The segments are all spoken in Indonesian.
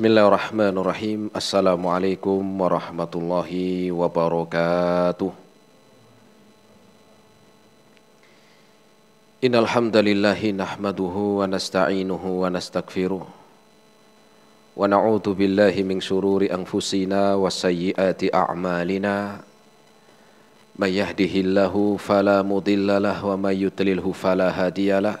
Bismillahirrahmanirrahim. Assalamualaikum warahmatullahi wabarakatuh. Innal hamdalillahi nahmaduhu wa nasta'inuhu wa nastaghfiruh. Wa na'udzu billahi min shururi anfusina wa sayyiati a'malina. May yahdihillahu fala mudhillalah wa may yudlilhu fala hadiyalah.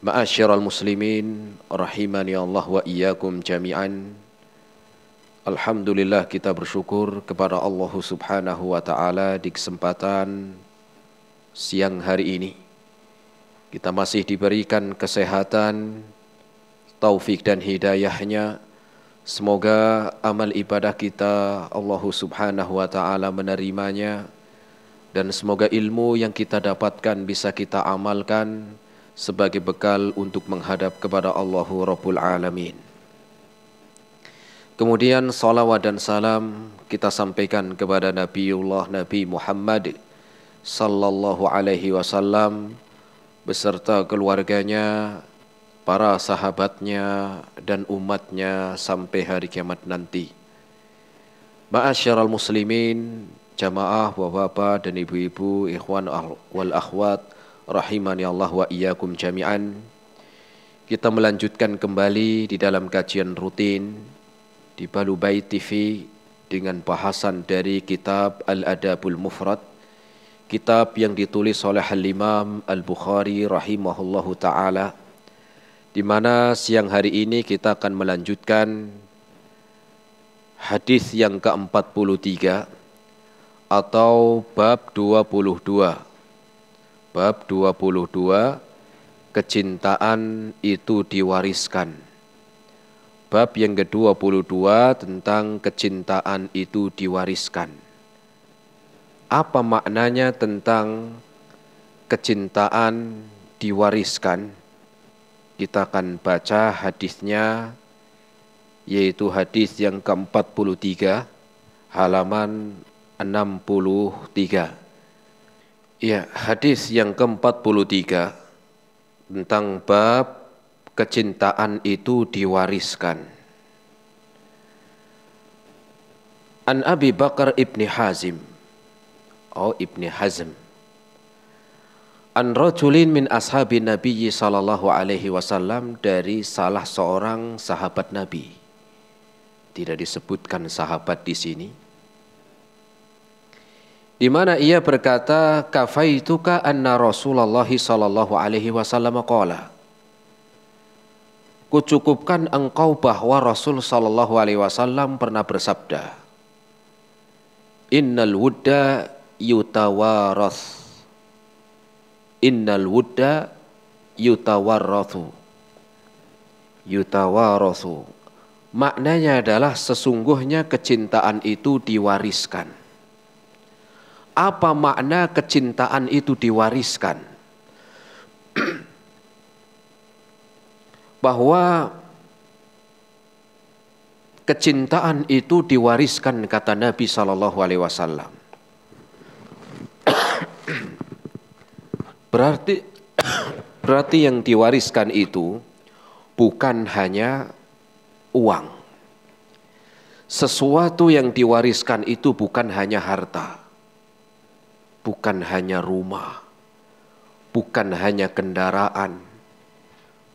Ma'asyiral muslimin rahimani Allah wa iyyakum jami'an. Alhamdulillah kita bersyukur kepada Allah Subhanahu wa taala di kesempatan siang hari ini. Kita masih diberikan kesehatan, taufik dan hidayahnya. Semoga amal ibadah kita Allah Subhanahu wa taala menerimanya dan semoga ilmu yang kita dapatkan bisa kita amalkan sebagai bekal untuk menghadap kepada Allahu Rabbul Alamin. Kemudian salawat dan salam kita sampaikan kepada Nabiullah Nabi Muhammad sallallahu alaihi wasallam beserta keluarganya, para sahabatnya dan umatnya sampai hari kiamat nanti. Ma'asyiral muslimin, jamaah, bapak-bapak dan ibu-ibu, ikhwan wal akhwat, rahimani Allah wa iyyakum jami'an. Kita melanjutkan kembali di dalam kajian rutin di Balubai TV dengan bahasan dari kitab Al-Adabul Mufrad, kitab yang ditulis oleh Al-Imam Al-Bukhari rahimahullahu taala. Di mana siang hari ini kita akan melanjutkan hadis yang ke-43 atau bab 22 Bab 22 Kecintaan itu diwariskan Bab yang ke-22 tentang kecintaan itu diwariskan Apa maknanya tentang kecintaan diwariskan? Kita akan baca hadisnya yaitu hadis yang ke-43 halaman 63 Ya, hadis yang ke-43 tentang bab kecintaan itu diwariskan. An Abi Bakar ibni Hazim oh, ibni Hazm An rajulin min ashabi Nabi sallallahu alaihi wasallam dari salah seorang sahabat Nabi. Tidak disebutkan sahabat di sini di mana ia berkata kafaituka anna Rasulullah sallallahu alaihi wasallam qala Kucukupkan engkau bahwa Rasul sallallahu alaihi wasallam pernah bersabda Innal wudda yutawarath Innal wudda yutawarathu yutawarathu Maknanya adalah sesungguhnya kecintaan itu diwariskan apa makna kecintaan itu diwariskan. Bahwa kecintaan itu diwariskan kata Nabi Shallallahu Alaihi Wasallam. Berarti berarti yang diwariskan itu bukan hanya uang. Sesuatu yang diwariskan itu bukan hanya harta bukan hanya rumah, bukan hanya kendaraan,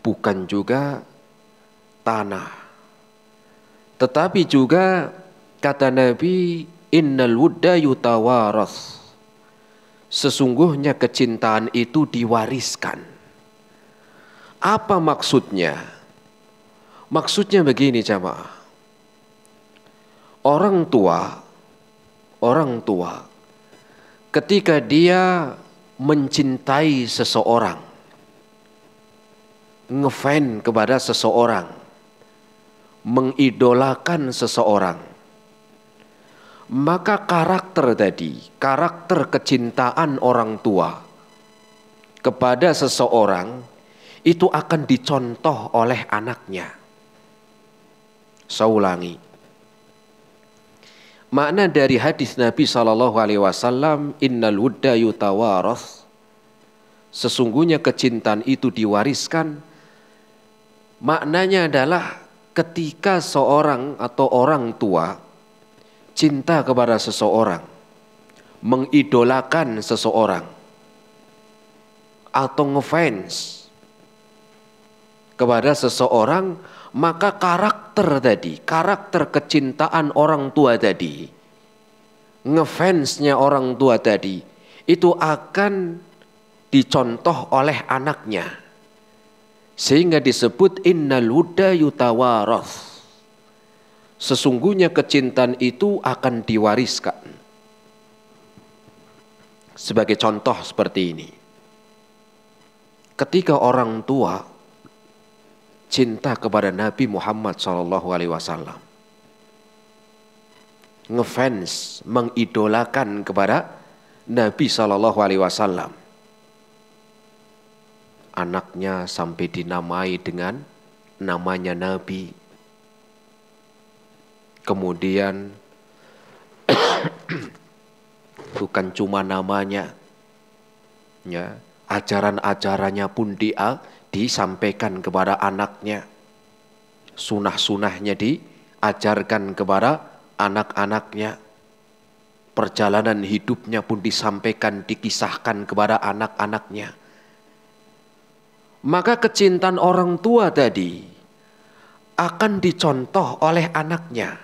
bukan juga tanah. Tetapi juga kata Nabi, innal wudda yutawaras. Sesungguhnya kecintaan itu diwariskan. Apa maksudnya? Maksudnya begini jamaah. Orang tua, orang tua ketika dia mencintai seseorang, ngefan kepada seseorang, mengidolakan seseorang, maka karakter tadi, karakter kecintaan orang tua kepada seseorang itu akan dicontoh oleh anaknya. Saya ulangi, Makna dari hadis Nabi Shallallahu Alaihi Wasallam, Innal wudda yutawaros. Sesungguhnya kecintaan itu diwariskan. Maknanya adalah ketika seorang atau orang tua cinta kepada seseorang, mengidolakan seseorang, atau ngefans kepada seseorang maka karakter tadi, karakter kecintaan orang tua tadi, ngefansnya orang tua tadi, itu akan dicontoh oleh anaknya. Sehingga disebut innal huda yutawaroth. Sesungguhnya kecintaan itu akan diwariskan. Sebagai contoh seperti ini. Ketika orang tua cinta kepada Nabi Muhammad Shallallahu Alaihi Wasallam. Ngefans, mengidolakan kepada Nabi Shallallahu Alaihi Wasallam. Anaknya sampai dinamai dengan namanya Nabi. Kemudian bukan cuma namanya, ya ajaran-ajarannya pun dia disampaikan kepada anaknya. Sunah-sunahnya diajarkan kepada anak-anaknya. Perjalanan hidupnya pun disampaikan, dikisahkan kepada anak-anaknya. Maka kecintaan orang tua tadi akan dicontoh oleh anaknya.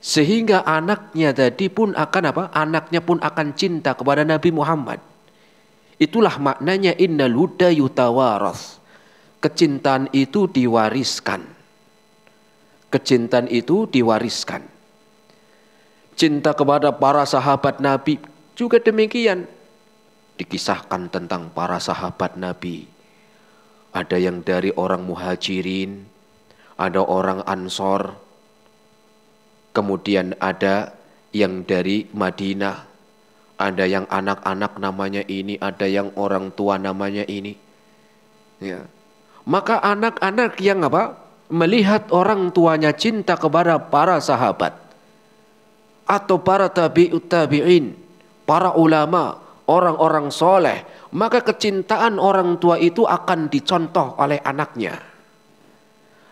Sehingga anaknya tadi pun akan apa? Anaknya pun akan cinta kepada Nabi Muhammad Itulah maknanya innal huda yutawaras. Kecintaan itu diwariskan. Kecintaan itu diwariskan. Cinta kepada para sahabat Nabi juga demikian. Dikisahkan tentang para sahabat Nabi. Ada yang dari orang muhajirin, ada orang ansor, kemudian ada yang dari Madinah, ada yang anak-anak namanya ini, ada yang orang tua namanya ini. Ya. Maka anak-anak yang apa? Melihat orang tuanya cinta kepada para sahabat atau para tabi'ut tabi'in, para ulama, orang-orang soleh, maka kecintaan orang tua itu akan dicontoh oleh anaknya.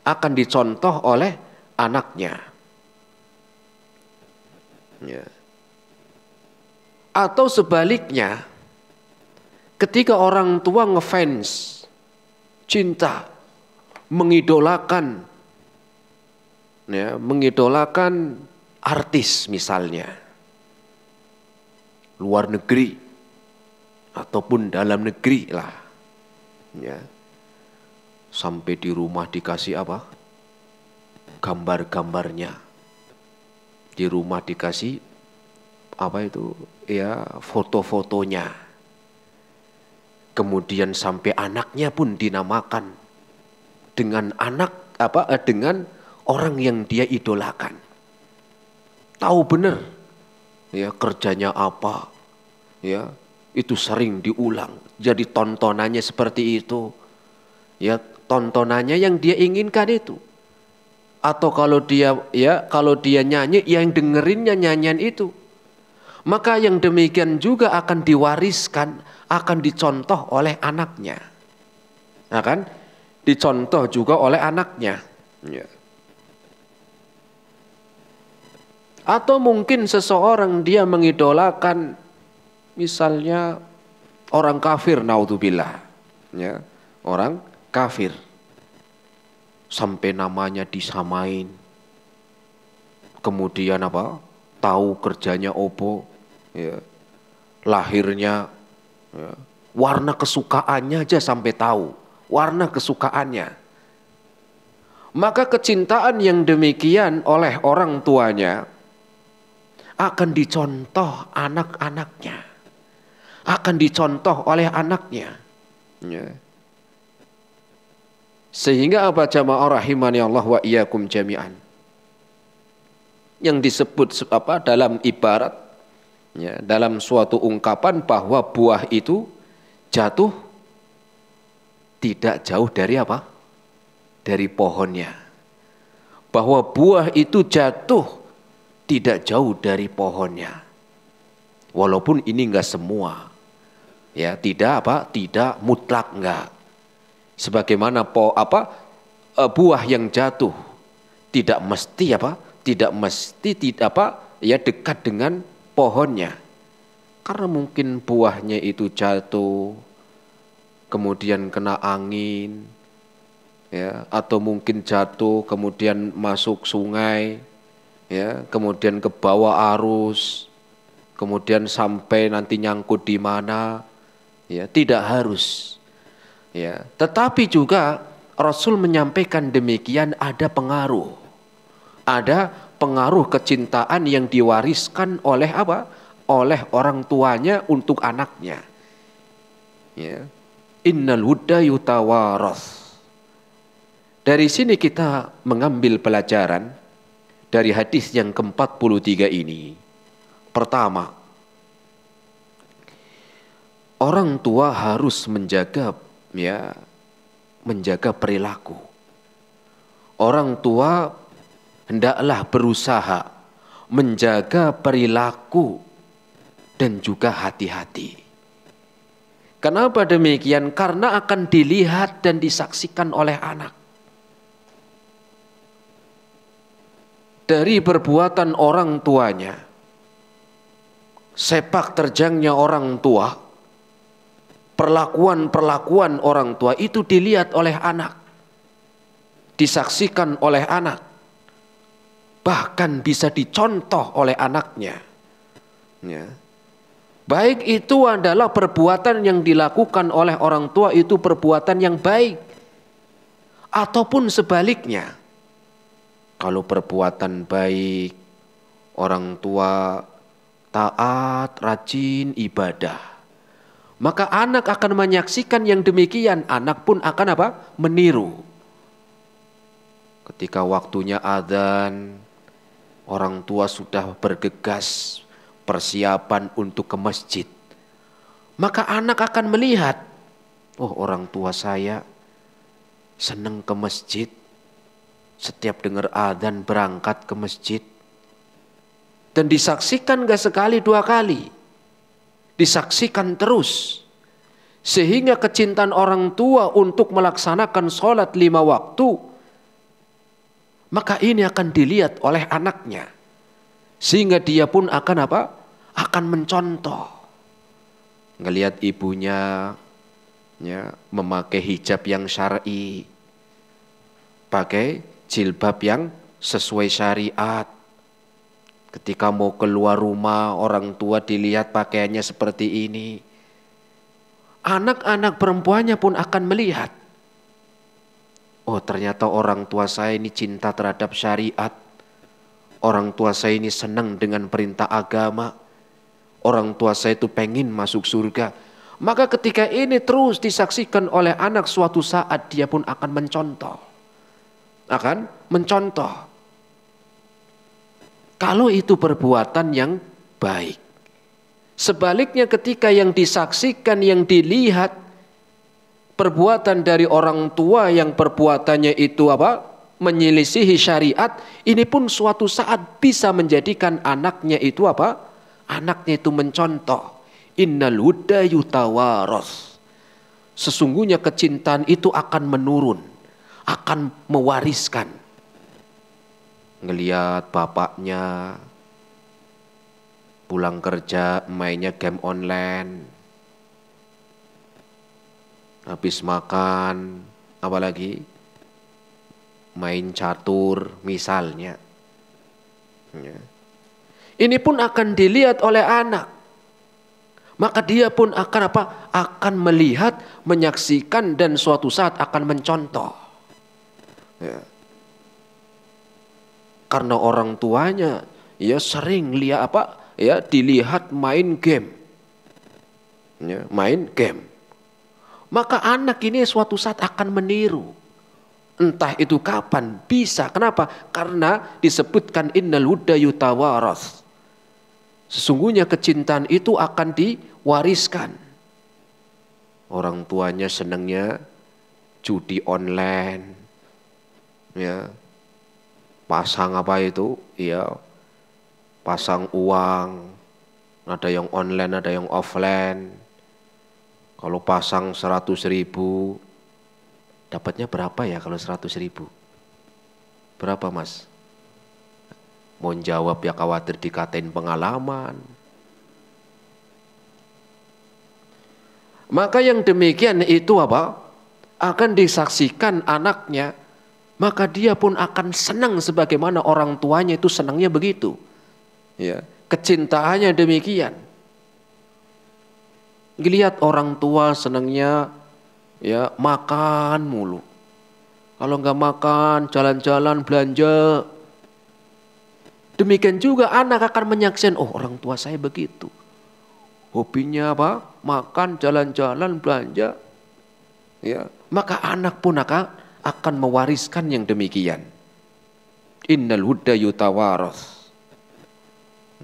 Akan dicontoh oleh anaknya. Ya. Atau sebaliknya, ketika orang tua ngefans, cinta, mengidolakan, ya, mengidolakan artis misalnya, luar negeri ataupun dalam negeri lah, ya, sampai di rumah dikasih apa? Gambar-gambarnya di rumah dikasih apa itu ya foto-fotonya. Kemudian sampai anaknya pun dinamakan dengan anak apa eh, dengan orang yang dia idolakan. Tahu benar ya kerjanya apa. Ya, itu sering diulang. Jadi tontonannya seperti itu. Ya, tontonannya yang dia inginkan itu atau kalau dia ya kalau dia nyanyi yang dengerinnya nyanyian itu maka yang demikian juga akan diwariskan, akan dicontoh oleh anaknya. Nah kan? Dicontoh juga oleh anaknya. Ya. Atau mungkin seseorang dia mengidolakan misalnya orang kafir naudzubillah. Ya, orang kafir. Sampai namanya disamain. Kemudian apa? Tahu kerjanya opo, ya, lahirnya, ya, warna kesukaannya aja sampai tahu, warna kesukaannya. Maka kecintaan yang demikian oleh orang tuanya akan dicontoh anak-anaknya, akan dicontoh oleh anaknya. Ya. Sehingga apa jamaah rahimani Allah wa iyyakum jami'an. Yang disebut apa dalam ibarat ya, dalam suatu ungkapan bahwa buah itu jatuh tidak jauh dari apa? Dari pohonnya. Bahwa buah itu jatuh tidak jauh dari pohonnya. Walaupun ini enggak semua. Ya, tidak apa? Tidak mutlak enggak. Sebagaimana po apa? E, buah yang jatuh tidak mesti apa? Tidak mesti tidak apa? ya dekat dengan pohonnya. Karena mungkin buahnya itu jatuh, kemudian kena angin, ya atau mungkin jatuh kemudian masuk sungai, ya kemudian ke bawah arus, kemudian sampai nanti nyangkut di mana, ya tidak harus. Ya, tetapi juga Rasul menyampaikan demikian ada pengaruh, ada pengaruh kecintaan yang diwariskan oleh apa? Oleh orang tuanya untuk anaknya. Ya. Innal huda yutawaras. Dari sini kita mengambil pelajaran dari hadis yang ke-43 ini. Pertama, orang tua harus menjaga ya menjaga perilaku. Orang tua hendaklah berusaha menjaga perilaku dan juga hati-hati. Kenapa demikian? Karena akan dilihat dan disaksikan oleh anak. Dari perbuatan orang tuanya, sepak terjangnya orang tua, perlakuan-perlakuan orang tua itu dilihat oleh anak, disaksikan oleh anak bahkan bisa dicontoh oleh anaknya. Ya. Baik itu adalah perbuatan yang dilakukan oleh orang tua itu perbuatan yang baik. Ataupun sebaliknya. Kalau perbuatan baik, orang tua taat, rajin, ibadah. Maka anak akan menyaksikan yang demikian, anak pun akan apa? Meniru. Ketika waktunya adzan, Orang tua sudah bergegas persiapan untuk ke masjid. Maka anak akan melihat, oh orang tua saya senang ke masjid. Setiap dengar adzan berangkat ke masjid. Dan disaksikan gak sekali dua kali. Disaksikan terus. Sehingga kecintaan orang tua untuk melaksanakan sholat lima waktu maka ini akan dilihat oleh anaknya. Sehingga dia pun akan apa? Akan mencontoh. Ngelihat ibunya ya, memakai hijab yang syar'i, pakai jilbab yang sesuai syariat. Ketika mau keluar rumah, orang tua dilihat pakaiannya seperti ini. Anak-anak perempuannya pun akan melihat Oh ternyata orang tua saya ini cinta terhadap syariat. Orang tua saya ini senang dengan perintah agama. Orang tua saya itu pengen masuk surga. Maka ketika ini terus disaksikan oleh anak suatu saat dia pun akan mencontoh. Akan mencontoh. Kalau itu perbuatan yang baik. Sebaliknya ketika yang disaksikan, yang dilihat perbuatan dari orang tua yang perbuatannya itu apa menyelisihi syariat ini pun suatu saat bisa menjadikan anaknya itu apa anaknya itu mencontoh innal huda sesungguhnya kecintaan itu akan menurun akan mewariskan ngeliat bapaknya pulang kerja mainnya game online habis makan, apalagi main catur misalnya. Ya. Ini pun akan dilihat oleh anak. Maka dia pun akan apa? Akan melihat, menyaksikan dan suatu saat akan mencontoh. Ya. Karena orang tuanya ya sering lihat apa? Ya dilihat main game. Ya, main game maka anak ini suatu saat akan meniru. Entah itu kapan bisa. Kenapa? Karena disebutkan innal huda Sesungguhnya kecintaan itu akan diwariskan. Orang tuanya senangnya judi online. Ya. Pasang apa itu? Ya. Pasang uang. Ada yang online, ada yang offline kalau pasang 100 ribu, dapatnya berapa ya kalau 100 ribu? Berapa mas? Mau jawab ya khawatir dikatain pengalaman. Maka yang demikian itu apa? Akan disaksikan anaknya. Maka dia pun akan senang sebagaimana orang tuanya itu senangnya begitu. Ya, kecintaannya demikian. Lihat orang tua senangnya ya makan mulu. Kalau nggak makan, jalan-jalan, belanja. Demikian juga anak akan menyaksikan, oh orang tua saya begitu. Hobinya apa? Makan, jalan-jalan, belanja. Ya, maka anak pun akan akan mewariskan yang demikian. Innal huda yutawaros.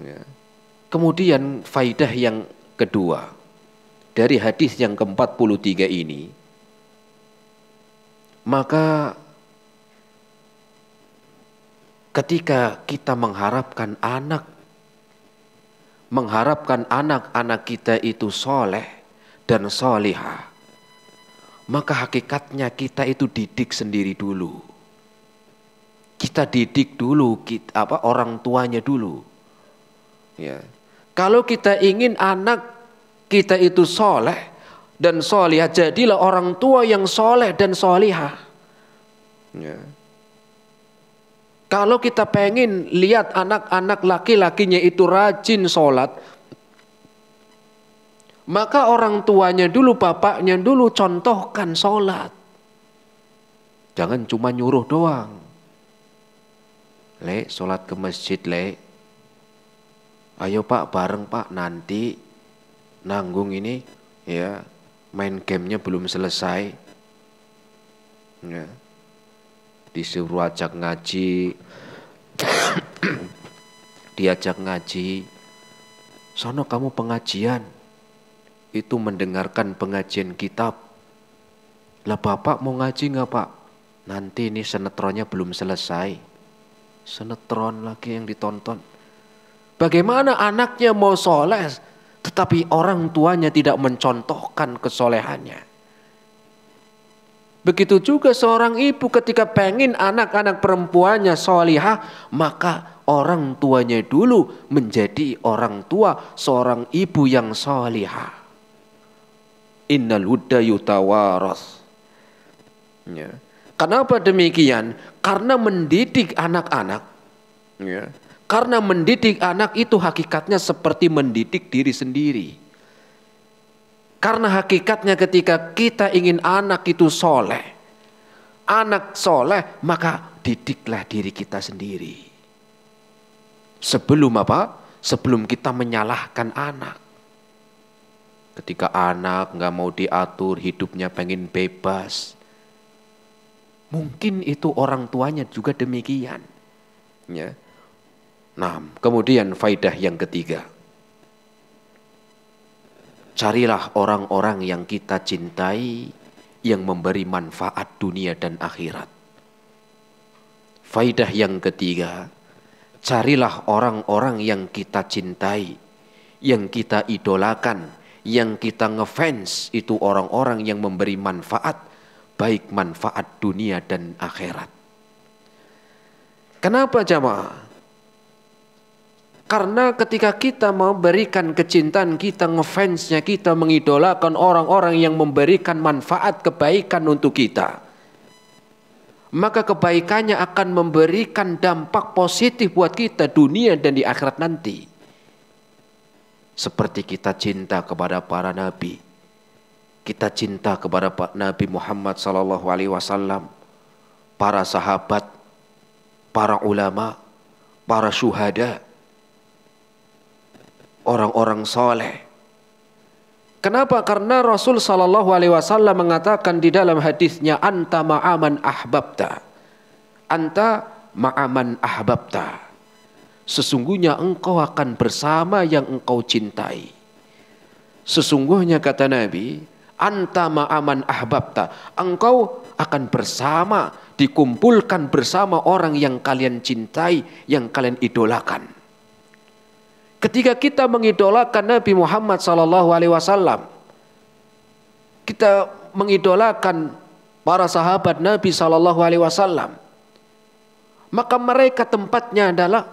Ya. Kemudian faidah yang kedua dari hadis yang ke-43 ini maka ketika kita mengharapkan anak mengharapkan anak-anak kita itu soleh dan solihah maka hakikatnya kita itu didik sendiri dulu kita didik dulu kita, apa orang tuanya dulu ya kalau kita ingin anak kita itu soleh dan solihah. Jadilah orang tua yang soleh dan solihah. Ya. Kalau kita pengen lihat anak-anak laki-lakinya itu rajin sholat, maka orang tuanya dulu, bapaknya dulu contohkan sholat. Jangan cuma nyuruh doang. Le, sholat ke masjid, le. Ayo pak, bareng pak, nanti nanggung ini ya main gamenya belum selesai ya disuruh ajak ngaji diajak ngaji sono kamu pengajian itu mendengarkan pengajian kitab lah bapak mau ngaji nggak pak nanti ini senetronnya belum selesai senetron lagi yang ditonton bagaimana anaknya mau soleh tetapi orang tuanya tidak mencontohkan kesolehannya. Begitu juga seorang ibu ketika pengen anak-anak perempuannya solihah, maka orang tuanya dulu menjadi orang tua seorang ibu yang solihah. Innal huda yutawaros. Ya. Kenapa demikian? Karena mendidik anak-anak. Ya. Karena mendidik anak itu hakikatnya seperti mendidik diri sendiri. Karena hakikatnya ketika kita ingin anak itu soleh, anak soleh maka didiklah diri kita sendiri. Sebelum apa? Sebelum kita menyalahkan anak. Ketika anak nggak mau diatur, hidupnya pengen bebas. Mungkin itu orang tuanya juga demikian. Ya. Nah, kemudian faidah yang ketiga. Carilah orang-orang yang kita cintai yang memberi manfaat dunia dan akhirat. Faidah yang ketiga, carilah orang-orang yang kita cintai, yang kita idolakan, yang kita ngefans itu orang-orang yang memberi manfaat baik manfaat dunia dan akhirat. Kenapa jamaah? Karena ketika kita memberikan kecintaan kita, ngefansnya kita mengidolakan orang-orang yang memberikan manfaat kebaikan untuk kita. Maka kebaikannya akan memberikan dampak positif buat kita dunia dan di akhirat nanti. Seperti kita cinta kepada para nabi. Kita cinta kepada pak Nabi Muhammad saw para sahabat, para ulama, para syuhada, orang-orang soleh. Kenapa? Karena Rasul Shallallahu Alaihi Wasallam mengatakan di dalam hadisnya anta ma'aman ahbabta, anta ma'aman ahbabta. Sesungguhnya engkau akan bersama yang engkau cintai. Sesungguhnya kata Nabi, anta ma'aman ahbabta. Engkau akan bersama, dikumpulkan bersama orang yang kalian cintai, yang kalian idolakan. Ketika kita mengidolakan Nabi Muhammad sallallahu alaihi wasallam, kita mengidolakan para sahabat Nabi sallallahu alaihi wasallam, maka mereka tempatnya adalah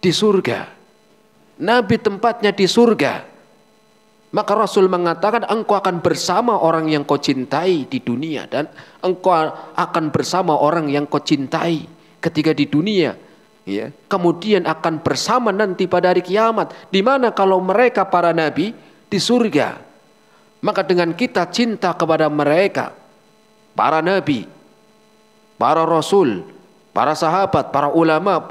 di surga. Nabi tempatnya di surga. Maka Rasul mengatakan engkau akan bersama orang yang kau cintai di dunia dan engkau akan bersama orang yang kau cintai ketika di dunia ya, kemudian akan bersama nanti pada hari kiamat. Di mana kalau mereka para nabi di surga, maka dengan kita cinta kepada mereka, para nabi, para rasul, para sahabat, para ulama,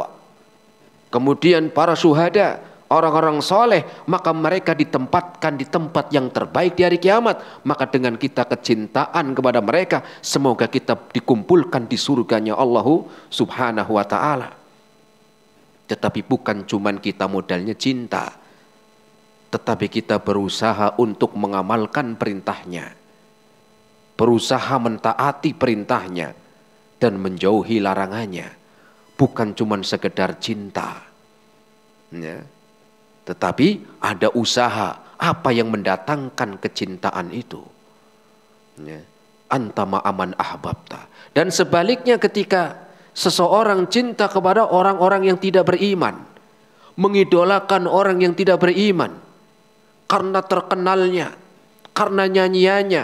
kemudian para syuhada, orang-orang soleh, maka mereka ditempatkan di tempat yang terbaik di hari kiamat. Maka dengan kita kecintaan kepada mereka, semoga kita dikumpulkan di surganya Allah subhanahu wa ta'ala. Tetapi bukan cuman kita modalnya cinta, tetapi kita berusaha untuk mengamalkan perintahnya, berusaha mentaati perintahnya, dan menjauhi larangannya. Bukan cuman sekedar cinta, ya. tetapi ada usaha apa yang mendatangkan kecintaan itu. Ya. Antama aman ahbabta. Dan sebaliknya ketika seseorang cinta kepada orang-orang yang tidak beriman, mengidolakan orang yang tidak beriman karena terkenalnya, karena nyanyiannya,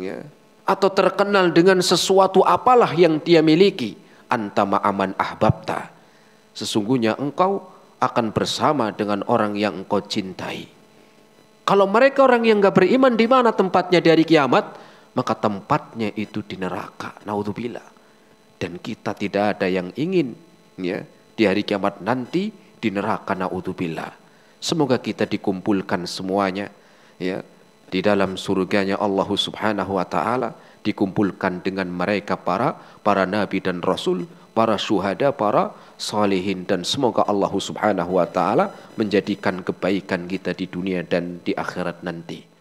ya. atau terkenal dengan sesuatu apalah yang dia miliki. Antama aman ahbabta. Sesungguhnya engkau akan bersama dengan orang yang engkau cintai. Kalau mereka orang yang gak beriman di mana tempatnya dari kiamat, maka tempatnya itu di neraka. Naudzubillah dan kita tidak ada yang ingin ya di hari kiamat nanti di neraka naudzubillah. Semoga kita dikumpulkan semuanya ya di dalam surganya Allah Subhanahu wa taala dikumpulkan dengan mereka para para nabi dan rasul, para syuhada, para salihin dan semoga Allah Subhanahu wa taala menjadikan kebaikan kita di dunia dan di akhirat nanti.